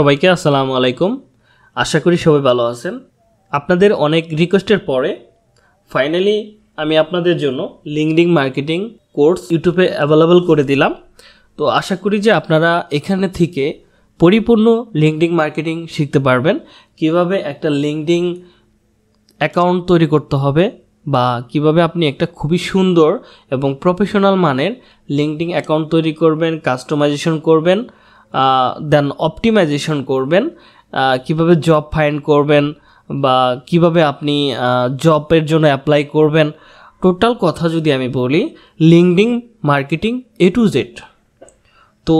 সবাইকে আসসালামু আলাইকুম আশা করি সবাই ভালো আছেন আপনাদের অনেক রিকোয়েস্টের পরে ফাইনালি আমি আপনাদের জন্য লিঙ্কডিং মার্কেটিং কোর্স ইউটিউবে অ্যাভেলেবল করে দিলাম তো আশা করি যে আপনারা এখানে থেকে পরিপূর্ণ লিঙ্কডিং মার্কেটিং শিখতে পারবেন কিভাবে একটা লিঙ্কডিং অ্যাকাউন্ট তৈরি করতে হবে বা কিভাবে আপনি একটা খুবই সুন্দর এবং প্রফেশনাল মানের লিঙ্কডিং অ্যাকাউন্ট তৈরি করবেন কাস্টমাইজেশন করবেন দেন অপটিমাইজেশন করবেন কিভাবে জব ফাইন্ড করবেন বা কিভাবে আপনি জবের জন্য অ্যাপ্লাই করবেন টোটাল কথা যদি আমি বলি LinkedIn marketing A to Z তো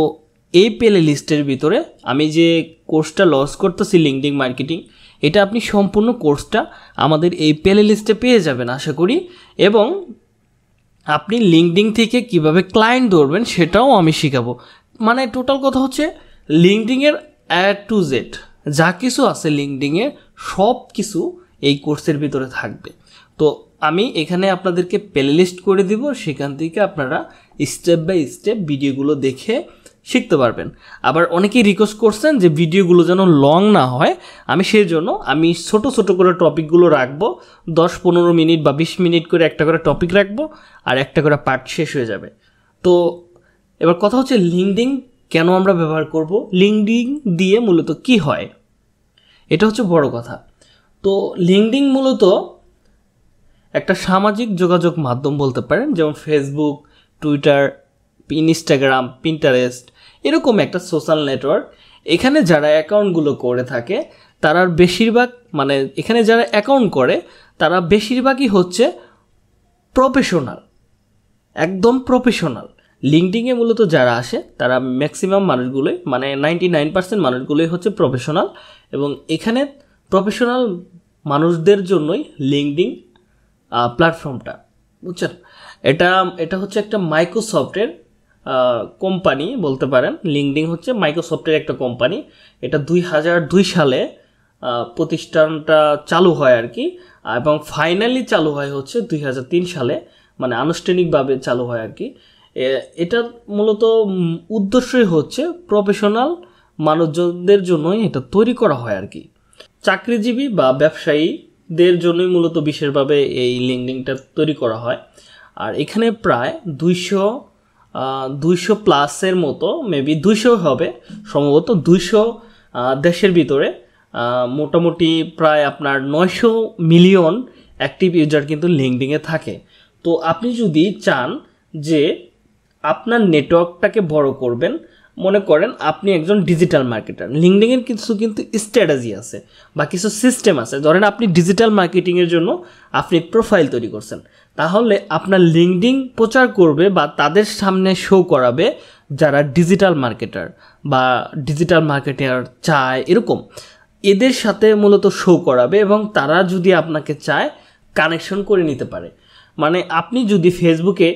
এই প্লে লিস্টের ভিতরে আমি যে কোর্সটা লস করতেছি লিঙ্কডিং মার্কেটিং এটা আপনি সম্পূর্ণ কোর্সটা আমাদের এই প্লে লিস্টে পেয়ে যাবেন আশা করি এবং আপনি লিঙ্কডিং থেকে কিভাবে ক্লায়েন্ট ধরবেন সেটাও আমি শেখাবো মানে টোটাল কথা হচ্ছে লিঙ্কডিংয়ের এ টু জেড যা কিছু আছে লিঙ্কডিংয়ে সব কিছু এই কোর্সের ভিতরে থাকবে তো আমি এখানে আপনাদেরকে প্লে লিস্ট করে দিব সেখান থেকে আপনারা স্টেপ বাই স্টেপ ভিডিওগুলো দেখে শিখতে পারবেন আবার অনেকেই রিকোয়েস্ট করছেন যে ভিডিওগুলো যেন লং না হয় আমি সেই জন্য আমি ছোট ছোট করে টপিকগুলো রাখবো দশ পনেরো মিনিট বা বিশ মিনিট করে একটা করে টপিক রাখবো আর একটা করে পার্ট শেষ হয়ে যাবে তো এবার কথা হচ্ছে লিঙ্কডিং কেন আমরা ব্যবহার করব লিঙ্কডিং দিয়ে মূলত কি হয় এটা হচ্ছে বড় কথা তো লিঙ্কডিং মূলত একটা সামাজিক যোগাযোগ মাধ্যম বলতে পারেন যেমন ফেসবুক টুইটার ইনস্টাগ্রাম পিন্টারেস্ট এরকম একটা সোশ্যাল নেটওয়ার্ক এখানে যারা অ্যাকাউন্টগুলো করে থাকে তারার বেশিরভাগ মানে এখানে যারা অ্যাকাউন্ট করে তারা বেশিরভাগই হচ্ছে প্রফেশনাল একদম প্রফেশনাল লিঙ্কডিংয়ে মূলত যারা আসে তারা ম্যাক্সিমাম মানুষগুলোই মানে নাইনটি নাইন পার্সেন্ট মানুষগুলোই হচ্ছে প্রফেশনাল এবং এখানে প্রফেশনাল মানুষদের জন্যই লিঙ্কডিং প্ল্যাটফর্মটা বুঝছেন এটা এটা হচ্ছে একটা মাইক্রোসফটের কোম্পানি বলতে পারেন লিঙ্কডিং হচ্ছে মাইক্রোসফটের একটা কোম্পানি এটা দুই হাজার দুই সালে প্রতিষ্ঠানটা চালু হয় আর কি এবং ফাইনালি চালু হয় হচ্ছে দুই সালে মানে আনুষ্ঠানিকভাবে চালু হয় আর কি এটার মূলত উদ্দেশ্যই হচ্ছে প্রফেশনাল মানুষজনদের জন্যই এটা তৈরি করা হয় আর কি চাকরিজীবী বা ব্যবসায়ীদের জন্যই মূলত বিশেষভাবে এই লিঙ্কডিংটা তৈরি করা হয় আর এখানে প্রায় দুইশো দুইশো প্লাসের মতো মেবি দুইশো হবে সম্ভবত দুইশো দেশের ভিতরে মোটামুটি প্রায় আপনার নয়শো মিলিয়ন অ্যাক্টিভ ইউজার কিন্তু লিঙ্কডিংয়ে থাকে তো আপনি যদি চান যে আপনার নেটওয়ার্কটাকে বড় করবেন মনে করেন আপনি একজন ডিজিটাল মার্কেটার লিঙ্কডিংয়ের কিছু কিন্তু স্ট্র্যাটাজি আছে বা কিছু সিস্টেম আছে ধরেন আপনি ডিজিটাল মার্কেটিংয়ের জন্য আপনি প্রোফাইল তৈরি করছেন তাহলে আপনার লিঙ্কডিং প্রচার করবে বা তাদের সামনে শো করাবে যারা ডিজিটাল মার্কেটার বা ডিজিটাল মার্কেটার চায় এরকম এদের সাথে মূলত শো করাবে এবং তারা যদি আপনাকে চায় কানেকশন করে নিতে পারে মানে আপনি যদি ফেসবুকে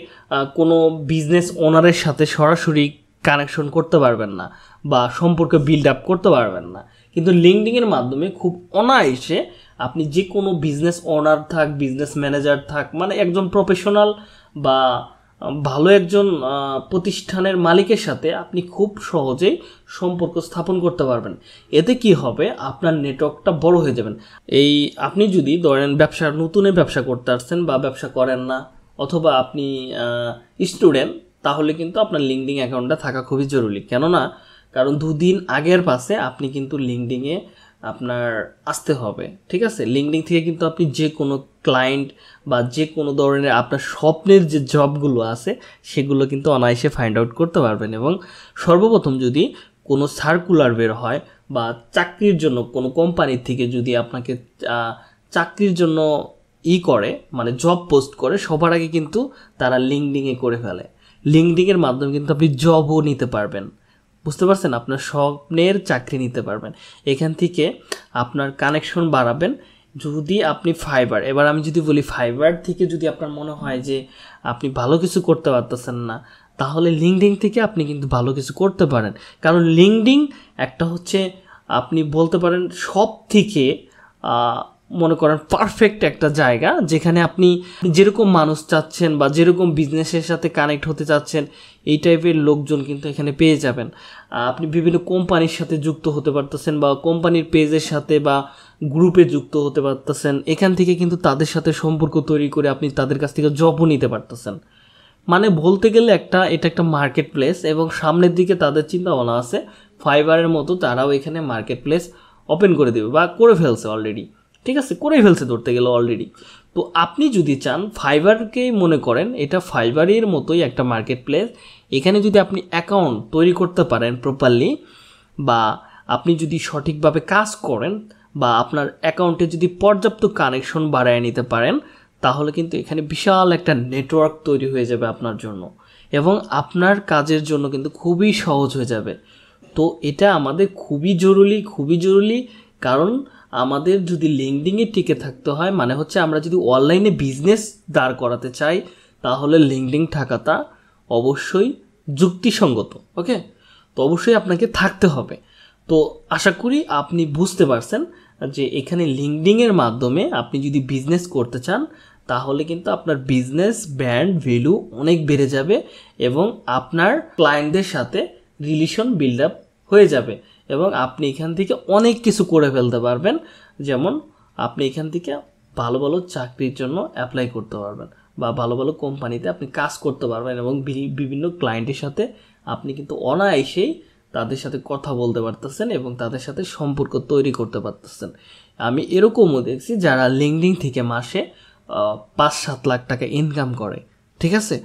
কোনো বিজনেস ওনারের সাথে সরাসরি কানেকশন করতে পারবেন না বা সম্পর্কে বিল্ড আপ করতে পারবেন না কিন্তু লিঙ্কডিংয়ের মাধ্যমে খুব অনায়াসে আপনি যে কোনো বিজনেস ওনার থাক বিজনেস ম্যানেজার থাক মানে একজন প্রফেশনাল বা ভালো একজন প্রতিষ্ঠানের মালিকের সাথে আপনি খুব সহজেই সম্পর্ক স্থাপন করতে পারবেন এতে কি হবে আপনার নেটওয়ার্কটা বড় হয়ে যাবেন এই আপনি যদি ধরেন ব্যবসা নতুনে ব্যবসা করতে আসছেন বা ব্যবসা করেন না অথবা আপনি স্টুডেন্ট তাহলে কিন্তু আপনার লিঙ্কডিং অ্যাকাউন্টটা থাকা খুবই জরুরি কেননা কারণ দুদিন আগের পাশে আপনি কিন্তু লিঙ্কডিংয়ে আপনার আসতে হবে ঠিক আছে লিঙ্কডিং থেকে কিন্তু আপনি যে কোনো ক্লায়েন্ট বা যে কোনো ধরনের আপনার স্বপ্নের যে জবগুলো আছে সেগুলো কিন্তু অনায়াসে ফাইন্ড আউট করতে পারবেন এবং সর্বপ্রথম যদি কোনো সার্কুলার বের হয় বা চাকরির জন্য কোনো কোম্পানির থেকে যদি আপনাকে চাকরির জন্য ই করে মানে জব পোস্ট করে সবার আগে কিন্তু তারা লিঙ্কডিংয়ে করে ফেলে লিঙ্কডিংয়ের মাধ্যমে কিন্তু আপনি জবও নিতে পারবেন বুঝতে পারছেন আপনার স্বপ্নের চাকরি নিতে পারবেন এখান থেকে আপনার কানেকশন বাড়াবেন যদি আপনি ফাইবার এবার আমি যদি বলি ফাইবার থেকে যদি আপনার মনে হয় যে আপনি ভালো কিছু করতে পারতেছেন না তাহলে লিঙ্কডিং থেকে আপনি কিন্তু ভালো কিছু করতে পারেন কারণ লিঙ্কডিং একটা হচ্ছে আপনি বলতে পারেন সব থেকে মনে করেন পারফেক্ট একটা জায়গা যেখানে আপনি যেরকম মানুষ চাচ্ছেন বা যেরকম বিজনেসের সাথে কানেক্ট হতে চাচ্ছেন এই টাইপের লোকজন কিন্তু এখানে পেয়ে যাবেন আপনি বিভিন্ন কোম্পানির সাথে যুক্ত হতে পারতেছেন বা কোম্পানির পেজের সাথে বা গ্রুপে যুক্ত হতে পারতেছেন এখান থেকে কিন্তু তাদের সাথে সম্পর্ক তৈরি করে আপনি তাদের কাছ থেকে জবও নিতে পারতেছেন মানে বলতে গেলে একটা এটা একটা মার্কেট প্লেস এবং সামনের দিকে তাদের চিন্তা ভাবনা আছে ফাইবারের মতো তারাও এখানে মার্কেট প্লেস ওপেন করে দেবে বা করে ফেলছে অলরেডি ঠিক আছে করেই ফেলছে ধরতে গেলে অলরেডি তো আপনি যদি চান ফাইবারকেই মনে করেন এটা ফাইবারের মতোই একটা মার্কেট প্লেস এখানে যদি আপনি অ্যাকাউন্ট তৈরি করতে পারেন প্রপারলি বা আপনি যদি সঠিকভাবে কাজ করেন বা আপনার অ্যাকাউন্টে যদি পর্যাপ্ত কানেকশন বাড়ায় নিতে পারেন তাহলে কিন্তু এখানে বিশাল একটা নেটওয়ার্ক তৈরি হয়ে যাবে আপনার জন্য এবং আপনার কাজের জন্য কিন্তু খুবই সহজ হয়ে যাবে তো এটা আমাদের খুবই জরুরি খুবই জরুরি কারণ আমাদের যদি লিঙ্কডিংয়ে টিকে থাকতে হয় মানে হচ্ছে আমরা যদি অনলাইনে বিজনেস দাঁড় করাতে চাই তাহলে লিঙ্কডিং থাকাটা অবশ্যই যুক্তিসঙ্গত ওকে তো অবশ্যই আপনাকে থাকতে হবে তো আশা করি আপনি বুঝতে পারছেন যে এখানে লিঙ্কডিংয়ের মাধ্যমে আপনি যদি বিজনেস করতে চান তাহলে কিন্তু আপনার বিজনেস ব্র্যান্ড ভ্যালু অনেক বেড়ে যাবে এবং আপনার ক্লায়েন্টদের সাথে রিলেশন বিল্ড আপ হয়ে যাবে এবং আপনি এখান থেকে অনেক কিছু করে ফেলতে পারবেন যেমন আপনি এখান থেকে ভালো ভালো চাকরির জন্য অ্যাপ্লাই করতে পারবেন বা ভালো ভালো কোম্পানিতে আপনি কাজ করতে পারবেন এবং বিভিন্ন ক্লায়েন্টের সাথে আপনি কিন্তু অনায়াসেই তাদের সাথে কথা বলতে পারতেছেন এবং তাদের সাথে সম্পর্ক তৈরি করতে পারতেছেন আমি এরকমও দেখছি যারা লিঙ্কডিং থেকে মাসে পাঁচ সাত লাখ টাকা ইনকাম করে ঠিক আছে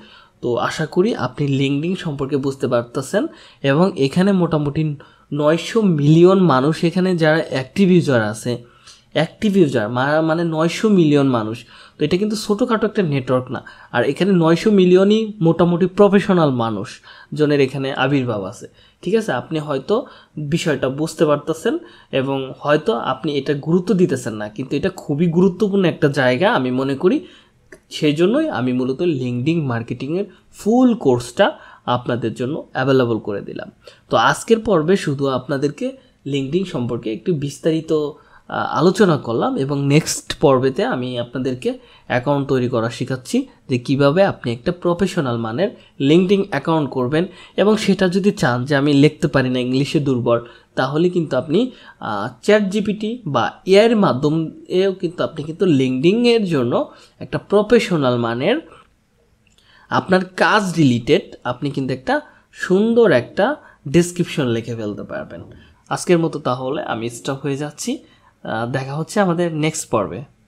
তো আশা করি আপনি লিঙ্কডিং সম্পর্কে বুঝতে পারতেছেন এবং এখানে মোটামুটি নয়শো মিলিয়ন মানুষ এখানে যারা অ্যাক্টিভ ইউজার আছে অ্যাক্টিভ ইউজার মানে নয়শো মিলিয়ন মানুষ তো এটা কিন্তু ছোটোখাটো একটা নেটওয়ার্ক না আর এখানে নয়শো মিলিয়নই মোটামুটি প্রফেশনাল মানুষ জনের এখানে আবির্ভাব আছে ঠিক আছে আপনি হয়তো বিষয়টা বুঝতে পারতেছেন এবং হয়তো আপনি এটা গুরুত্ব দিতেছেন না কিন্তু এটা খুবই গুরুত্বপূর্ণ একটা জায়গা আমি মনে করি সেই জন্যই আমি মূলত লিঙ্কডিং মার্কেটিংয়ের ফুল কোর্সটা আপনাদের জন্য অ্যাভেলেবল করে দিলাম তো আজকের পর্বে শুধু আপনাদেরকে লিঙ্কডিং সম্পর্কে একটু বিস্তারিত আলোচনা করলাম এবং নেক্সট পর্বেতে আমি আপনাদেরকে অ্যাকাউন্ট তৈরি করা শেখাচ্ছি যে কিভাবে আপনি একটা প্রফেশনাল মানের লিঙ্কডিং অ্যাকাউন্ট করবেন এবং সেটা যদি চান যে আমি লিখতে পারি না ইংলিশে দুর্বল তাহলে কিন্তু আপনি চ্যাট জিপিটি বা এআইয়ের মাধ্যমেও কিন্তু আপনি কিন্তু লিঙ্কডিংয়ের জন্য একটা প্রফেশনাল মানের আপনার কাজ রিলেটেড আপনি কিন্তু একটা সুন্দর একটা ডিসক্রিপশন লিখে ফেলতে পারবেন আজকের মতো তাহলে আমি স্টপ হয়ে যাচ্ছি দেখা হচ্ছে আমাদের নেক্সট পর্বে